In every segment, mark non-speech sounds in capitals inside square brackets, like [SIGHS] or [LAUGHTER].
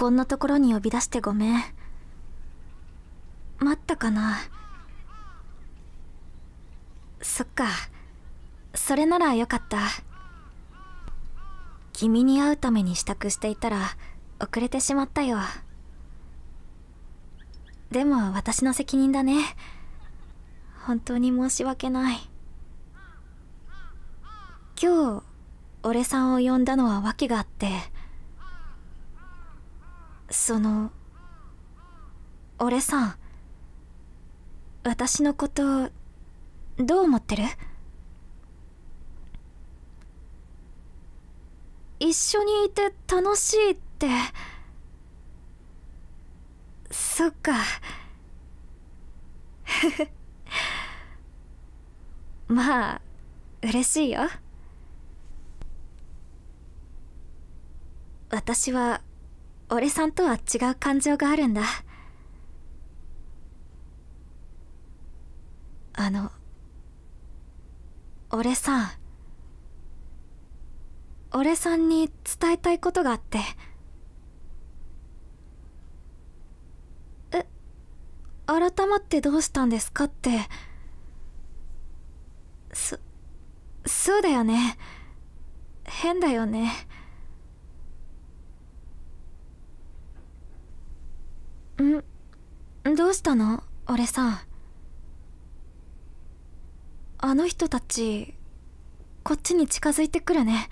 こんなところに呼び出してごめん待ったかなそっかそれならよかった君に会うために支度していたら遅れてしまったよでも私の責任だね本当に申し訳ない今日俺さんを呼んだのは訳があってその俺さん私のことどう思ってる一緒にいて楽しいってそっか [LAUGHS] まあ嬉しいよ私は俺さんとは違う感情があるんだあの俺さん俺さんに伝えたいことがあってえ改まってどうしたんですかってそそうだよね変だよねんどうしたの俺さあの人たちこっちに近づいてくるね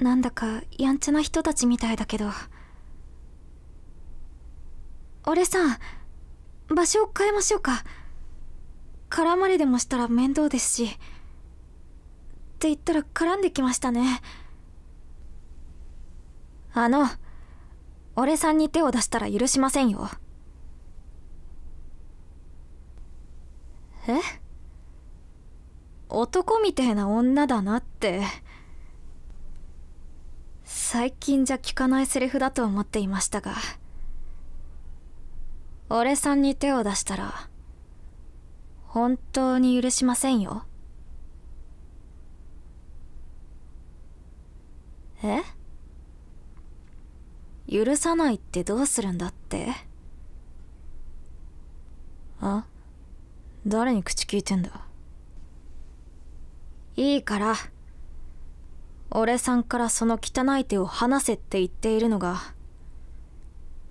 なんだかやんちゃな人たちみたいだけど俺さ場所を変えましょうか絡まれでもしたら面倒ですしって言ったら絡んできましたねあの俺さんに手を出したら許しませんよえ男みてえな女だなって最近じゃ聞かないセリフだと思っていましたが俺さんに手を出したら本当に許しませんよえ許さないってどうするんだってあ誰に口聞いてんだいいから俺さんからその汚い手を離せって言っているのが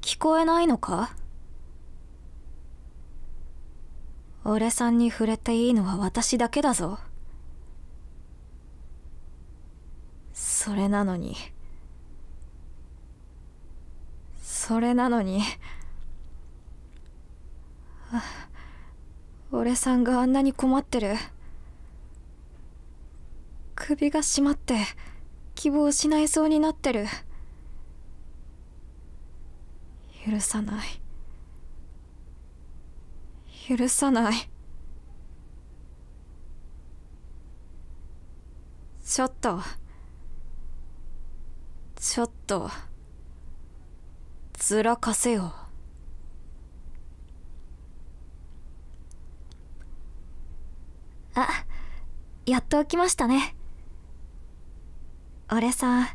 聞こえないのか俺さんに触れていいのは私だけだぞそれなのに。それなのに [SIGHS] 俺さんがあんなに困ってる首が締まって希望を失いそうになってる許さない許さないちょっとちょっと。らかせよあやっときましたね俺さ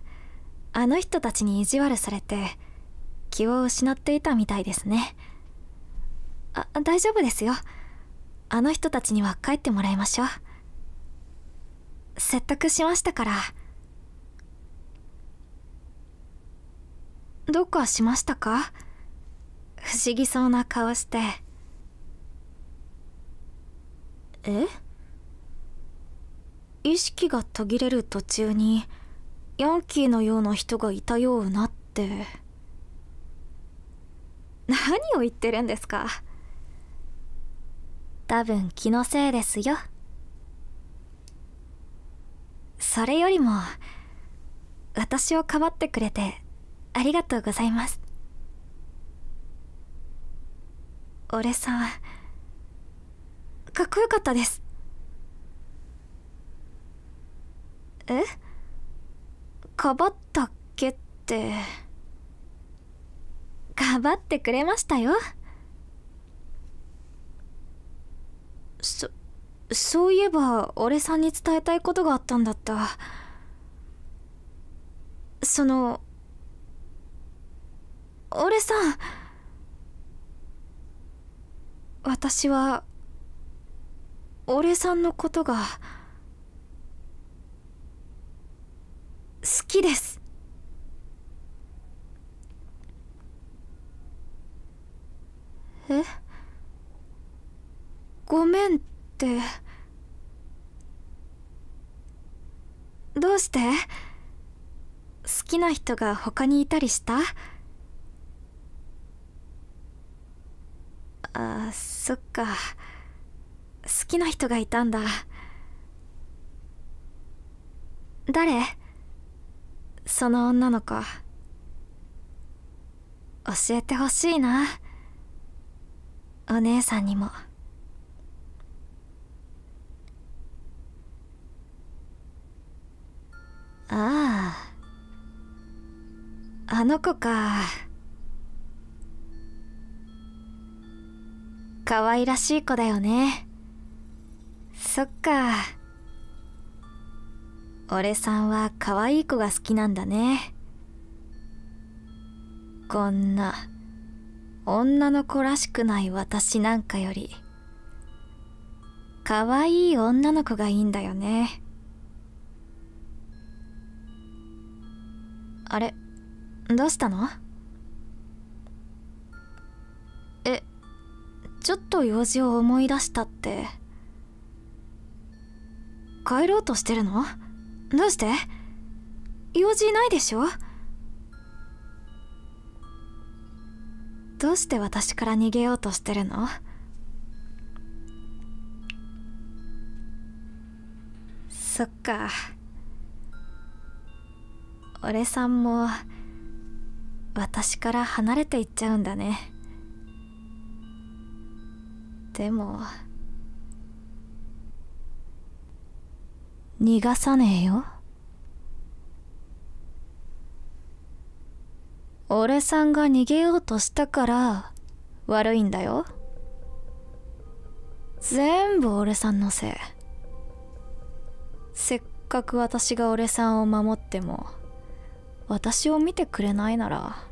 あの人たちに意地悪されて気を失っていたみたいですねあ大丈夫ですよあの人たちには帰ってもらいましょう説得しましたからどうかしましたか不思議そうな顔してえ意識が途切れる途中にヤンキーのような人がいたようなって何を言ってるんですか多分気のせいですよそれよりも私をかばってくれてありがとうございます俺さんかっこよかったですえかばったっけってかばってくれましたよそそういえば俺さんに伝えたいことがあったんだったその俺さん私は俺さんのことが好きですえごめんってどうして好きな人が他にいたりしたあそっか好きな人がいたんだ誰その女の子教えてほしいなお姉さんにもあああの子か。可愛らしい子だよねそっか俺さんは可愛い子が好きなんだねこんな女の子らしくない私なんかより可愛い女の子がいいんだよねあれどうしたのちょっと用事を思い出したって帰ろうとしてるのどうして用事ないでしょどうして私から逃げようとしてるのそっか俺さんも私から離れていっちゃうんだねでも逃がさねえよ俺さんが逃げようとしたから悪いんだよ全部俺さんのせいせっかく私が俺さんを守っても私を見てくれないなら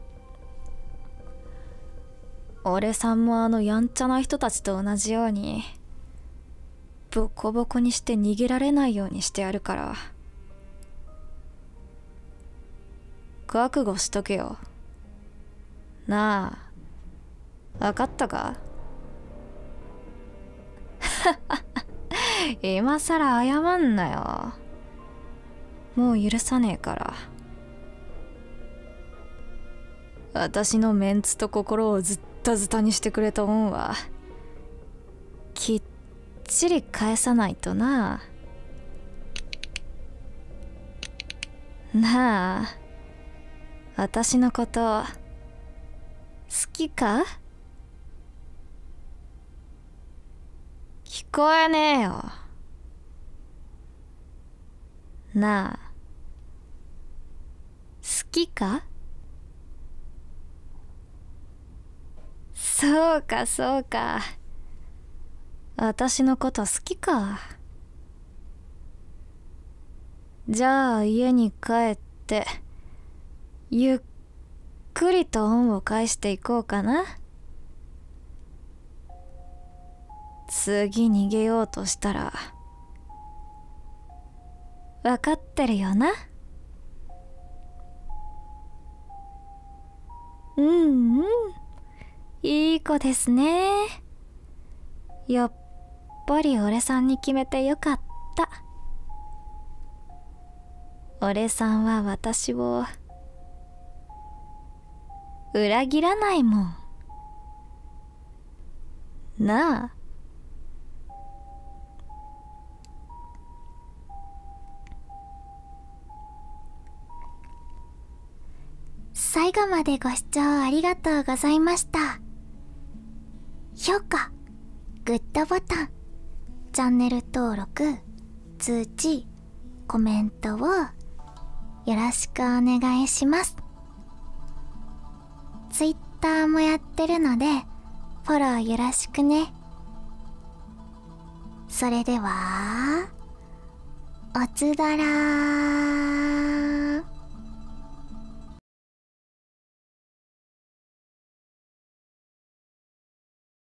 俺さんもあのやんちゃな人たちと同じようにボコボコにして逃げられないようにしてやるから覚悟しとけよなあ分かったか [LAUGHS] 今さら謝んなよもう許さねえから私のメンツと心をずっとタズタにしてくれた恩はきっちり返さないとななあ私のこと好きか聞こえねえよなあ好きかそうかそうか私のこと好きかじゃあ家に帰ってゆっくりと恩を返していこうかな次逃げようとしたら分かってるよなうんうん。いい子ですねやっぱり俺さんに決めてよかった俺さんは私を裏切らないもんなあ最後までご視聴ありがとうございました。評価グッドボタンチャンネル登録通知コメントをよろしくお願いします Twitter もやってるのでフォローよろしくねそれではおつだらー